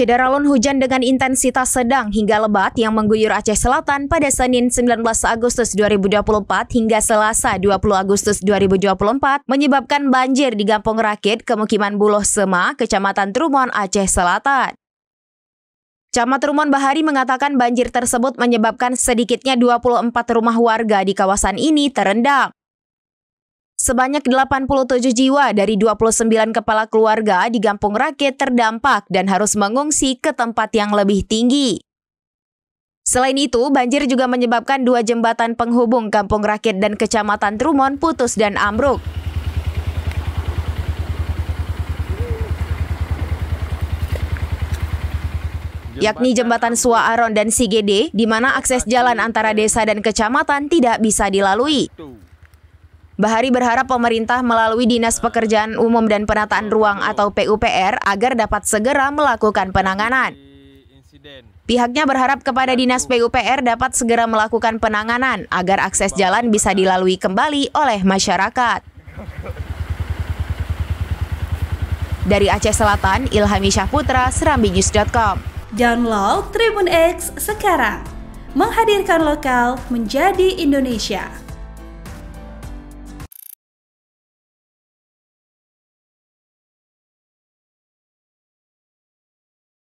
Syederalon hujan dengan intensitas sedang hingga lebat yang mengguyur Aceh Selatan pada Senin 19 Agustus 2024 hingga Selasa 20 Agustus 2024 menyebabkan banjir di Kampung Rakit, Kemukiman Buloh Sema, Kecamatan Trumon, Aceh Selatan. Camat Rumon Bahari mengatakan banjir tersebut menyebabkan sedikitnya 24 rumah warga di kawasan ini terendam. Sebanyak 87 jiwa dari 29 kepala keluarga di Kampung Rake terdampak dan harus mengungsi ke tempat yang lebih tinggi. Selain itu, banjir juga menyebabkan dua jembatan penghubung Kampung Rakit dan Kecamatan Trumon putus dan ambruk. yakni jembatan Sua Aron dan Sigede, di mana akses jalan antara desa dan kecamatan tidak bisa dilalui. Bahari berharap pemerintah melalui Dinas Pekerjaan Umum dan Penataan Ruang atau PUPR agar dapat segera melakukan penanganan. Pihaknya berharap kepada Dinas PUPR dapat segera melakukan penanganan agar akses jalan bisa dilalui kembali oleh masyarakat. Dari Aceh Selatan, Ilhami Syahputra, serambinews.com. Download Tribun X sekarang. Menghadirkan lokal menjadi Indonesia.